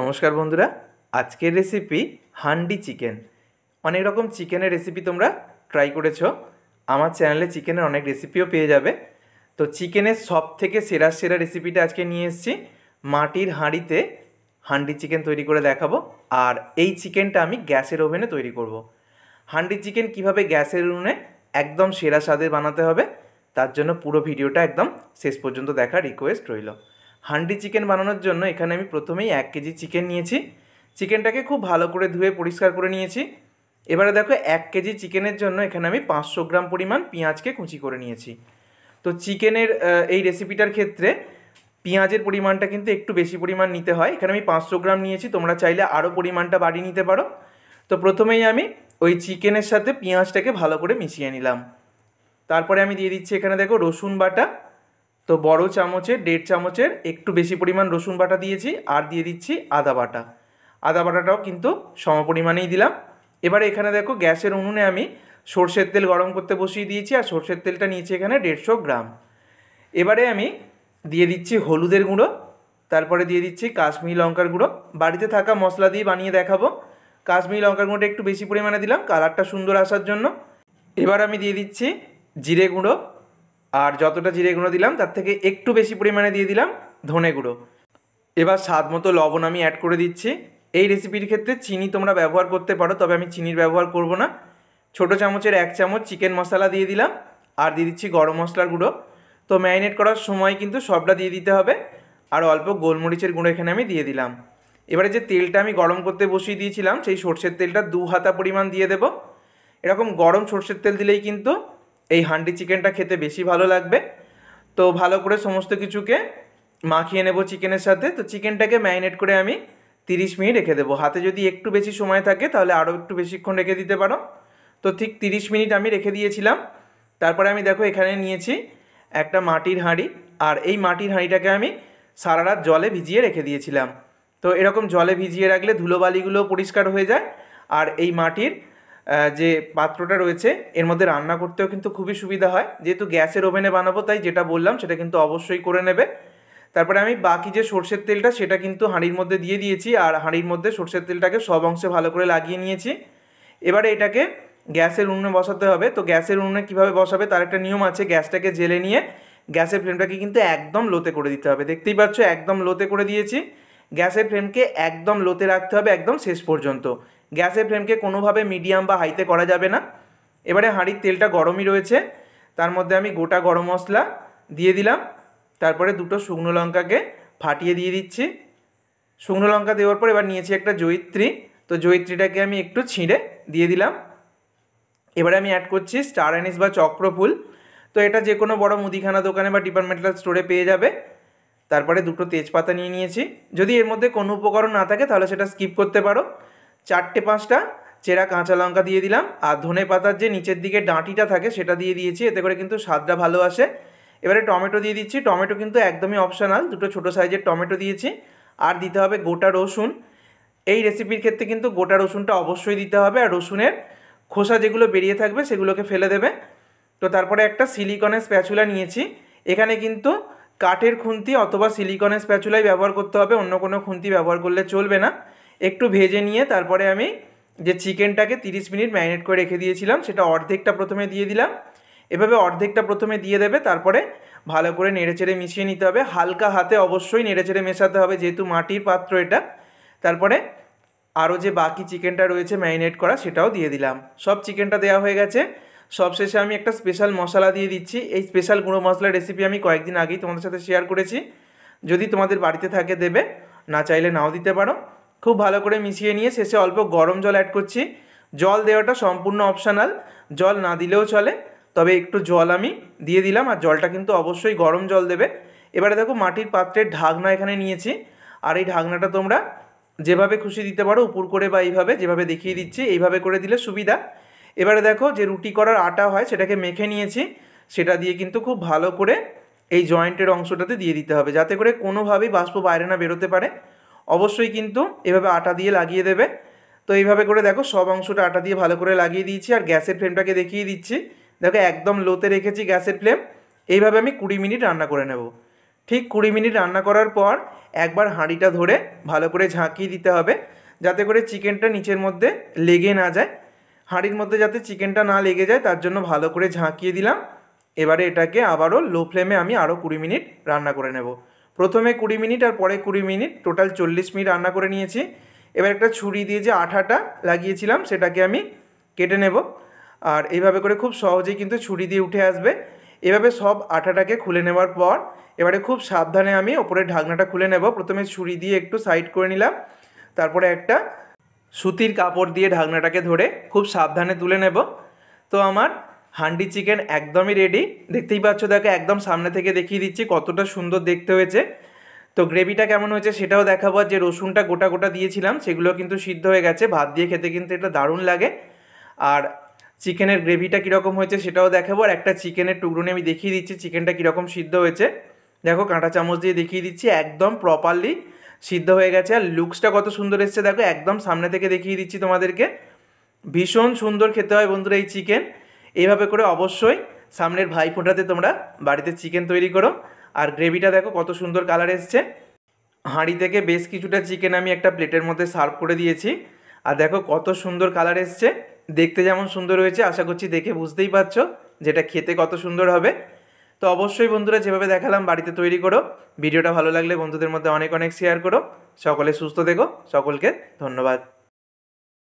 নমস্কার বন্ধুরা আজকের রেসিপি হান্ডি চিকেন অনেক রকম চিকেনের রেসিপি তোমরা ট্রাই করেছো আমার চ্যানেলে চিকেনের অনেক রেসিপিও পেয়ে যাবে তো চিকেনের সব থেকে সেরা সেরা রেসিপিটা আজকে নিয়ে এসেছি মাটির হাঁড়িতে হান্ডি চিকেন তৈরি করে দেখাবো আর এই চিকেনটা আমি গ্যাসের ওভেনে তৈরি করব। হান্ডি চিকেন কিভাবে গ্যাসের উনুনে একদম সেরা স্বাদের বানাতে হবে তার জন্য পুরো ভিডিওটা একদম শেষ পর্যন্ত দেখার রিকোয়েস্ট রইল হান্ডি চিকেন বানানোর জন্য এখানে আমি প্রথমেই এক কেজি চিকেন নিয়েছি চিকেনটাকে খুব ভালো করে ধুয়ে পরিষ্কার করে নিয়েছি এবারে দেখো এক কেজি চিকেনের জন্য এখানে আমি পাঁচশো গ্রাম পরিমাণ পেঁয়াজকে কুচি করে নিয়েছি তো চিকেনের এই রেসিপিটার ক্ষেত্রে পেঁয়াজের পরিমাণটা কিন্তু একটু বেশি পরিমাণ নিতে হয় এখানে আমি পাঁচশো গ্রাম নিয়েছি তোমরা চাইলে আরও পরিমাণটা বাড়িয়ে নিতে পারো তো প্রথমেই আমি ওই চিকেনের সাথে পেঁয়াজটাকে ভালো করে মিশিয়ে নিলাম তারপরে আমি দিয়ে দিচ্ছি এখানে দেখো রসুন বাটা তো বড় চামচে দেড় চামচের একটু বেশি পরিমাণ রসুন বাটা দিয়েছি আর দিয়ে দিচ্ছি আদা বাটা আদা বাটাটাও কিন্তু সম পরিমাণেই দিলাম এবারে এখানে দেখো গ্যাসের উনুনে আমি সর্ষের তেল গরম করতে বসিয়ে দিয়েছি আর সর্ষের তেলটা নিয়েছি এখানে দেড়শো গ্রাম এবারে আমি দিয়ে দিচ্ছি হলুদের গুঁড়ো তারপরে দিয়ে দিচ্ছি কাশ্মীরি লঙ্কার গুঁড়ো বাড়িতে থাকা মশলা দিয়ে বানিয়ে দেখাবো কাশ্মীরি লঙ্কার গুঁড়োটা একটু বেশি পরিমাণে দিলাম কালারটা সুন্দর আসার জন্য এবার আমি দিয়ে দিচ্ছি জিরে গুঁড়ো আর যতটা জিরে গুঁড়ো দিলাম তার থেকে একটু বেশি পরিমাণে দিয়ে দিলাম ধনে গুঁড়ো এবার স্বাদ মতো লবণ আমি অ্যাড করে দিচ্ছি এই রেসিপির ক্ষেত্রে চিনি তোমরা ব্যবহার করতে পারো তবে আমি চিনির ব্যবহার করব না ছোট চামচের এক চামচ চিকেন মশলা দিয়ে দিলাম আর দিয়ে দিচ্ছি গরম মশলার গুঁড়ো তো ম্যারিনেট করার সময় কিন্তু সবটা দিয়ে দিতে হবে আর অল্প গোলমরিচের গুঁড়ো এখানে আমি দিয়ে দিলাম এবারে যে তেলটা আমি গরম করতে বসিয়ে দিয়েছিলাম সেই সর্ষের তেলটা দু হাতা পরিমাণ দিয়ে দেব এরকম গরম সর্ষের তেল দিলেই কিন্তু এই হান্ডি চিকেনটা খেতে বেশি ভালো লাগবে তো ভালো করে সমস্ত কিছুকে মাখিয়ে নেব চিকেনের সাথে তো চিকেনটাকে ম্যারিনেট করে আমি তিরিশ মিনিট রেখে দেবো হাতে যদি একটু বেশি সময় থাকে তাহলে আরও একটু বেশিক্ষণ রেখে দিতে পারো তো ঠিক তিরিশ মিনিট আমি রেখে দিয়েছিলাম তারপরে আমি দেখো এখানে নিয়েছি একটা মাটির হাঁড়ি আর এই মাটির হাঁড়িটাকে আমি সারা রাত জলে ভিজিয়ে রেখে দিয়েছিলাম তো এরকম জলে ভিজিয়ে রাখলে ধুলোবালিগুলো পরিষ্কার হয়ে যায় আর এই মাটির যে পাত্রটা রয়েছে এর মধ্যে রান্না করতেও কিন্তু খুবই সুবিধা হয় যেহেতু গ্যাসের ওভেনে বানাবো তাই যেটা বললাম সেটা কিন্তু অবশ্যই করে নেবে তারপরে আমি বাকি যে সর্ষের তেলটা সেটা কিন্তু হাঁড়ির মধ্যে দিয়ে দিয়েছি আর হাঁড়ির মধ্যে সর্ষের তেলটাকে সব অংশে ভালো করে লাগিয়ে নিয়েছি এবারে এটাকে গ্যাসের উনুনে বসাতে হবে তো গ্যাসের উনুনে কিভাবে বসাবে তার একটা নিয়ম আছে গ্যাসটাকে জেলে নিয়ে গ্যাসের ফ্লেমটাকে কিন্তু একদম লোতে করে দিতে হবে দেখতেই পাচ্ছ একদম লোতে করে দিয়েছি গ্যাসের ফ্লেমকে একদম লোতে রাখতে হবে একদম শেষ পর্যন্ত গ্যাসের ফ্লেমকে কোনোভাবে মিডিয়াম বা হাইতে করা যাবে না এবারে হাঁড়ির তেলটা গরমই রয়েছে তার মধ্যে আমি গোটা গরম মশলা দিয়ে দিলাম তারপরে দুটো শুকনো লঙ্কাকে ফাটিয়ে দিয়ে দিচ্ছি শুকনো লঙ্কা দেওয়ার পর এবার নিয়েছি একটা জয়িত্রী তো জয়িত্রীটাকে আমি একটু ছিঁড়ে দিয়ে দিলাম এবারে আমি অ্যাড করছি স্টার অ্যানিস বা চক্রফুল তো এটা যে কোনো বড় মুদিখানা দোকানে বা ডিপার্টমেন্টাল স্টোরে পেয়ে যাবে তারপরে দুটো তেজপাতা নিয়ে নিয়েছি যদি এর মধ্যে কোনো উপকরণ না থাকে তাহলে সেটা স্কিপ করতে পারো চারটে পাঁচটা চেরা কাঁচা লঙ্কা দিয়ে দিলাম আর ধনে পাতার যে নিচের দিকে ডাঁটিটা থাকে সেটা দিয়ে দিয়েছি এতে করে কিন্তু স্বাদটা ভালো আসে এবারে টমেটো দিয়ে দিচ্ছি টমেটো কিন্তু একদমই অপশানাল দুটো ছোটো সাইজের টমেটো দিয়েছি আর দিতে হবে গোটা রসুন এই রেসিপির ক্ষেত্রে কিন্তু গোটা রসুনটা অবশ্যই দিতে হবে আর রসুনের খোসা যেগুলো বেরিয়ে থাকবে সেগুলোকে ফেলে দেবে তো তারপরে একটা সিলিকনের স্প্যাচুলা নিয়েছি এখানে কিন্তু কাঠের খুন্তি অথবা সিলিকনের স্প্যাচুলাই ব্যবহার করতে হবে অন্য কোনো খুন্তি ব্যবহার করলে চলবে না একটু ভেজে নিয়ে তারপরে আমি যে চিকেনটাকে 30 মিনিট ম্যারিনেট করে রেখে দিয়েছিলাম সেটা অর্ধেকটা প্রথমে দিয়ে দিলাম এভাবে অর্ধেকটা প্রথমে দিয়ে দেবে তারপরে ভালো করে নেড়েচেড়ে মিশিয়ে নিতে হবে হালকা হাতে অবশ্যই নেড়েচেড়ে মেশাতে হবে যেহেতু মাটির পাত্র এটা তারপরে আরও যে বাকি চিকেনটা রয়েছে ম্যারিনেট করা সেটাও দিয়ে দিলাম সব চিকেনটা দেওয়া হয়ে গেছে সবশেষে আমি একটা স্পেশাল মশলা দিয়ে দিচ্ছি এই স্পেশাল গুঁড়ো মশলার রেসিপি আমি কয়েকদিন আগেই তোমাদের সাথে শেয়ার করেছি যদি তোমাদের বাড়িতে থাকে দেবে না চাইলে নাও দিতে পারো খুব ভালো করে মিশিয়ে নিয়ে শেষে অল্প গরম জল অ্যাড করছি জল দেওয়াটা সম্পূর্ণ অপশানাল জল না দিলেও চলে তবে একটু জল আমি দিয়ে দিলাম আর জলটা কিন্তু অবশ্যই গরম জল দেবে এবারে দেখো মাটির পাত্রের ঢাকনা এখানে নিয়েছি আর এই ঢাকনাটা তোমরা যেভাবে খুশি দিতে পারো উপর করে বা এইভাবে যেভাবে দেখিয়ে দিচ্ছি এইভাবে করে দিলে সুবিধা এবারে দেখো যে রুটি করার আটা হয় সেটাকে মেখে নিয়েছি সেটা দিয়ে কিন্তু খুব ভালো করে এই জয়েন্টের অংশটাতে দিয়ে দিতে হবে যাতে করে কোনোভাবেই বাষ্প বাইরে না বেরোতে পারে অবশ্যই কিন্তু এভাবে আটা দিয়ে লাগিয়ে দেবে তো এইভাবে করে দেখো সব অংশটা আটা দিয়ে ভালো করে লাগিয়ে দিয়েছি আর গ্যাসের ফ্লেমটাকে দেখিয়ে দিচ্ছি দেখো একদম লোতে রেখেছি গ্যাসের ফ্লেম এইভাবে আমি কুড়ি মিনিট রান্না করে নেব ঠিক কুড়ি মিনিট রান্না করার পর একবার হাঁড়িটা ধরে ভালো করে ঝাঁকিয়ে দিতে হবে যাতে করে চিকেনটা নিচের মধ্যে লেগে না যায় হাঁড়ির মধ্যে যাতে চিকেনটা না লেগে যায় তার জন্য ভালো করে ঝাঁকিয়ে দিলাম এবারে এটাকে আবারও লো ফ্লেমে আমি আরও কুড়ি মিনিট রান্না করে নেবো প্রথমে কুড়ি মিনিট আর পরে কুড়ি মিনিট টোটাল চল্লিশ মিনিট রান্না করে নিয়েছি এবার একটা ছুরি দিয়ে যে আঠাটা লাগিয়েছিলাম সেটাকে আমি কেটে নেব আর এইভাবে করে খুব সহজেই কিন্তু ছুরি দিয়ে উঠে আসবে এভাবে সব আঠাটাকে খুলে নেওয়ার পর এবারে খুব সাবধানে আমি ওপরের ঢাকনাটা খুলে নেব প্রথমে ছুরি দিয়ে একটু সাইড করে নিলাম তারপরে একটা সুতির কাপড় দিয়ে ঢাকনাটাকে ধরে খুব সাবধানে তুলে নেব তো আমার হান্ডি চিকেন একদমই রেডি দেখতেই পাচ্ছ দেখো একদম সামনে থেকে দেখিয়ে দিচ্ছি কতটা সুন্দর দেখতে হয়েছে তো গ্রেভিটা কেমন হয়েছে সেটাও দেখাবো যে রসুনটা গোটা গোটা দিয়েছিলাম সেগুলো কিন্তু সিদ্ধ হয়ে গেছে ভাত দিয়ে খেতে কিন্তু এটা দারুণ লাগে আর চিকেনের গ্রেভিটা কীরকম হয়েছে সেটাও দেখাবো আর একটা চিকেনের টুকরো আমি দেখিয়ে দিচ্ছি চিকেনটা কীরকম সিদ্ধ হয়েছে দেখো কাঁটা চামচ দিয়ে দেখিয়ে দিচ্ছি একদম প্রপারলি সিদ্ধ হয়ে গেছে আর লুকসটা কত সুন্দর এসছে দেখো একদম সামনে থেকে দেখিয়ে দিচ্ছি তোমাদেরকে ভীষণ সুন্দর খেতে হয় বন্ধুরা এই চিকেন এইভাবে করে অবশ্যই সামনের ভাই ফোঁটাতে তোমরা বাড়িতে চিকেন তৈরি করো আর গ্রেভিটা দেখো কত সুন্দর কালার এসছে হাঁড়ি থেকে বেশ কিছুটা চিকেন আমি একটা প্লেটের মধ্যে সার্ভ করে দিয়েছি আর দেখো কত সুন্দর কালার এসছে দেখতে যেমন সুন্দর হয়েছে আশা করছি দেখে বুঝতেই পারছো যেটা খেতে কত সুন্দর হবে তো অবশ্যই বন্ধুরা যেভাবে দেখালাম বাড়িতে তৈরি করো ভিডিওটা ভালো লাগলে বন্ধুদের মধ্যে অনেক অনেক শেয়ার করো সকলে সুস্থ দেখো সকলকে ধন্যবাদ